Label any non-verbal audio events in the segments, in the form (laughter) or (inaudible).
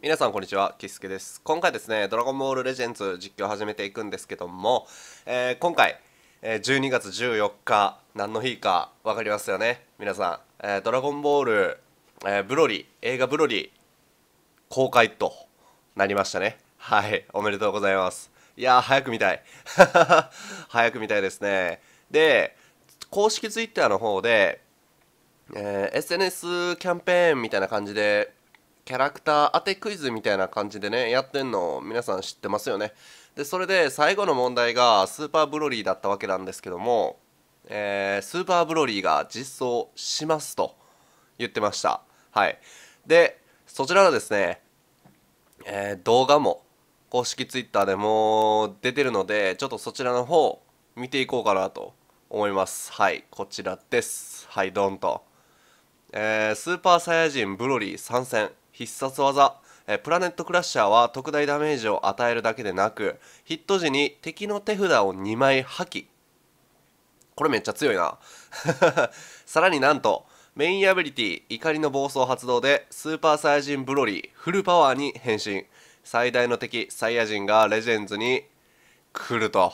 皆さんこんにちは、キスケです。今回ですね、ドラゴンボールレジェンズ実況を始めていくんですけども、えー、今回、え12月14日、何の日か分かりますよね、皆さん。えー、ドラゴンボール、えー、ブロリー、映画ブロリー、公開となりましたね。はい、おめでとうございます。いやー、早く見たい。(laughs) 早く見たいですね。で、公式 Twitter の方で、えー、SNS キャンペーンみたいな感じでキャラクター当てクイズみたいな感じでねやってんの皆さん知ってますよねでそれで最後の問題がスーパーブロリーだったわけなんですけども、えー、スーパーブロリーが実装しますと言ってましたはいでそちらがですね、えー、動画も公式 Twitter でも出てるのでちょっとそちらの方見ていこうかなと思いますはいこちらですはいドンとえー、スーパーサイヤ人ブロリー参戦必殺技プラネットクラッシャーは特大ダメージを与えるだけでなくヒット時に敵の手札を2枚破棄これめっちゃ強いな (laughs) さらになんとメインアビリティ怒りの暴走発動でスーパーサイヤ人ブロリーフルパワーに変身最大の敵サイヤ人がレジェンズに来ると、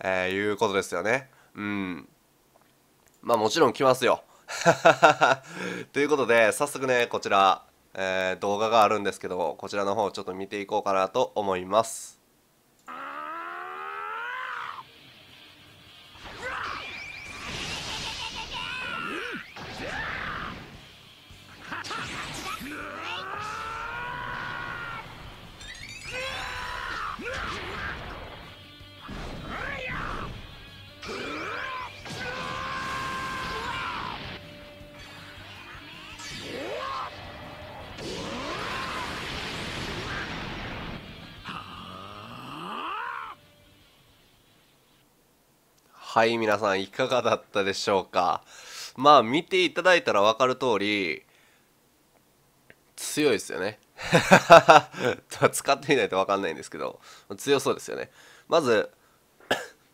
えー、いうことですよねうんまあもちろん来ますよ (laughs) ということで早速ねこちらえー、動画があるんですけどもこちらの方ちょっと見ていこうかなと思います。y e はい皆さんいかがだったでしょうかまあ見ていただいたら分かる通り強いですよね (laughs) 使ってみないと分かんないんですけど強そうですよねまず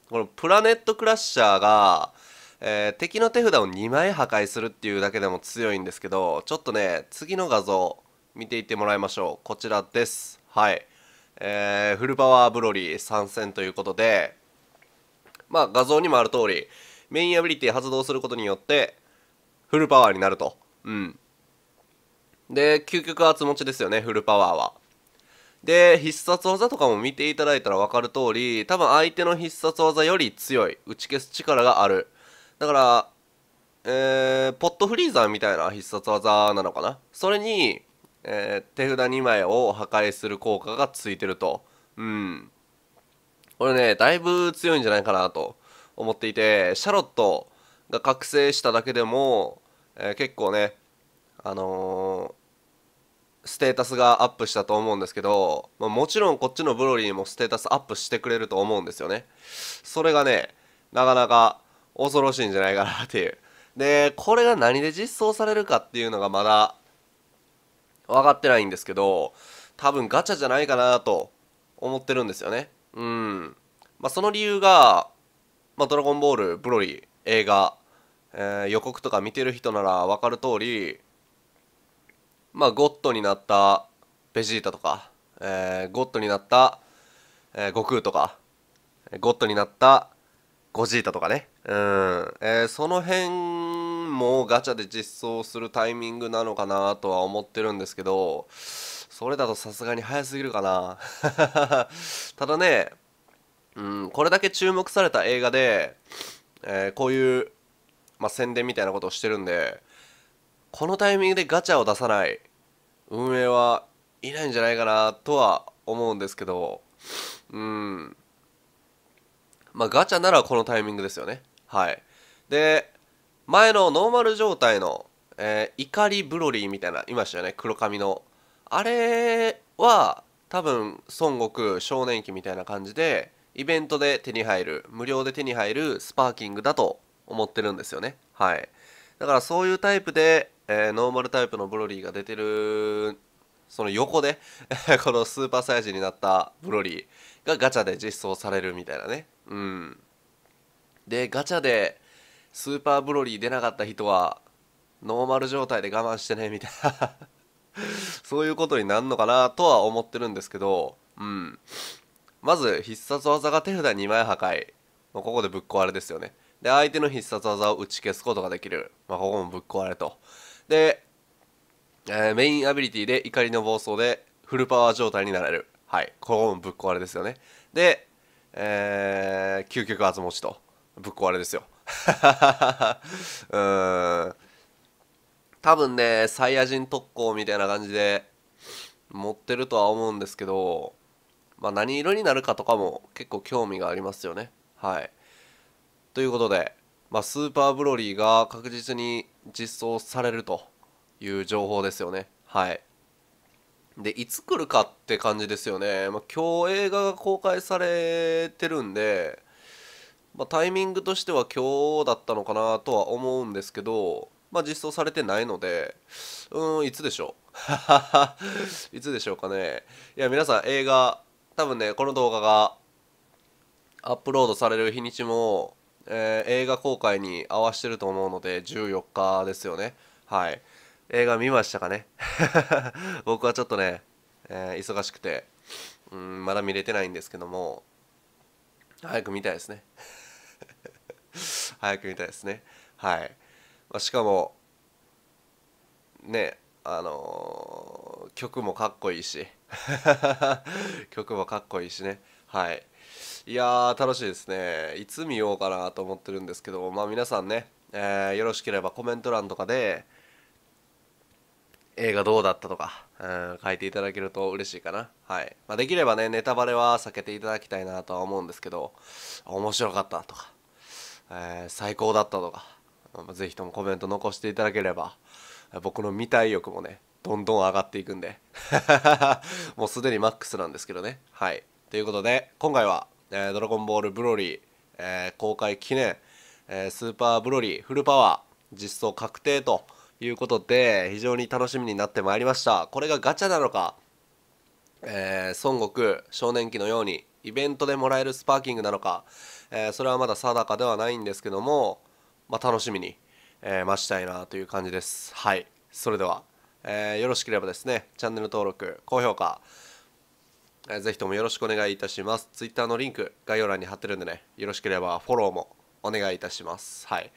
このプラネットクラッシャーが、えー、敵の手札を2枚破壊するっていうだけでも強いんですけどちょっとね次の画像見ていってもらいましょうこちらですはいえー、フルパワーブロリー参戦ということでまあ画像にもある通り、メインアビリティ発動することによって、フルパワーになると。うん。で、究極はつ持ちですよね、フルパワーは。で、必殺技とかも見ていただいたら分かる通り、多分相手の必殺技より強い。打ち消す力がある。だから、えー、ポットフリーザーみたいな必殺技なのかな。それに、えー、手札2枚を破壊する効果がついてると。うん。これね、だいぶ強いんじゃないかなと思っていて、シャロットが覚醒しただけでも、えー、結構ね、あのー、ステータスがアップしたと思うんですけど、まあ、もちろんこっちのブロリーもステータスアップしてくれると思うんですよね。それがね、なかなか恐ろしいんじゃないかなっていう。で、これが何で実装されるかっていうのがまだ分かってないんですけど、多分ガチャじゃないかなと思ってるんですよね。うん。まあ、その理由が、まあ、ドラゴンボール、ブロリー、映画、えー、予告とか見てる人なら分かる通り、まあ、ゴッドになったベジータとか、えー、ゴッドになった、えー、悟空とか、ゴッドになったゴジータとかね。うん。えー、その辺もガチャで実装するタイミングなのかなとは思ってるんですけど、それだとさすがに早すぎるかな (laughs) ただね、うん、これだけ注目された映画で、えー、こういう、まあ、宣伝みたいなことをしてるんでこのタイミングでガチャを出さない運営はいないんじゃないかなとは思うんですけどうんまあガチャならこのタイミングですよねはいで前のノーマル状態の、えー、怒りブロリーみたいないましたよね黒髪のあれは多分孫悟空少年期みたいな感じでイベントで手に入る無料で手に入るスパーキングだと思ってるんですよねはいだからそういうタイプで、えー、ノーマルタイプのブロリーが出てるその横で (laughs) このスーパーサイズになったブロリーがガチャで実装されるみたいなねうんでガチャでスーパーブロリー出なかった人はノーマル状態で我慢してねみたいな (laughs) そういうことになるのかなとは思ってるんですけど、うん。まず必殺技が手札2枚破壊。まあ、ここでぶっ壊れですよね。で、相手の必殺技を打ち消すことができる。まあ、ここもぶっ壊れと。で、えー、メインアビリティで怒りの暴走でフルパワー状態になれる。はい。ここもぶっ壊れですよね。で、えー、究極厚持ちと。ぶっ壊れですよ。(laughs) うーん。多分ねサイヤ人特攻みたいな感じで持ってるとは思うんですけど、まあ、何色になるかとかも結構興味がありますよねはいということで、まあ、スーパーブロリーが確実に実装されるという情報ですよねはいでいつ来るかって感じですよね、まあ、今日映画が公開されてるんで、まあ、タイミングとしては今日だったのかなとは思うんですけどまあ、実装されてないので、うん、いつでしょう (laughs) いつでしょうかね。いや、皆さん映画、多分ね、この動画がアップロードされる日にちも、えー、映画公開に合わしてると思うので、14日ですよね。はい。映画見ましたかね (laughs) 僕はちょっとね、えー、忙しくて、うん、まだ見れてないんですけども、早く見たいですね。(laughs) 早く見たいですね。はい。まあ、しかもねあのー、曲もかっこいいし (laughs) 曲もかっこいいしねはいいやー楽しいですねいつ見ようかなと思ってるんですけどまあ皆さんね、えー、よろしければコメント欄とかで映画どうだったとか、うん、書いていただけると嬉しいかな。はい。まあ、できればね、ネタバレは避けていただきたいなとは思うんですけど、面白かったとか、えー、最高だったとか、ぜひともコメント残していただければ僕の見たい欲もねどんどん上がっていくんで (laughs) もうすでにマックスなんですけどねはいということで今回は、えー、ドラゴンボールブロリー、えー、公開記念、えー、スーパーブロリーフルパワー実装確定ということで非常に楽しみになってまいりましたこれがガチャなのか、え孫悟空少年期のようにイベントでもらえるスパーキングなのか、えそれはまだ定かではないんですけどもまあ、楽しみに、えー、待ちたいなという感じです。はい。それでは、えー、よろしければですね、チャンネル登録、高評価、えー、ぜひともよろしくお願いいたします。Twitter のリンク、概要欄に貼ってるんでね、よろしければフォローもお願いいたします。はい。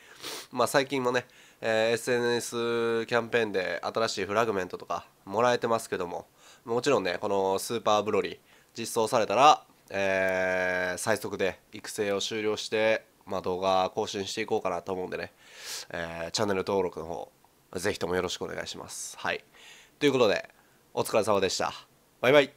まあ、最近もね、えー、SNS キャンペーンで新しいフラグメントとかもらえてますけども、もちろんね、このスーパーブロリー、実装されたら、えー、最速で育成を終了してまあ、動画更新していこうかなと思うんでね、えー、チャンネル登録の方、ぜひともよろしくお願いします。はい。ということで、お疲れ様でした。バイバイ。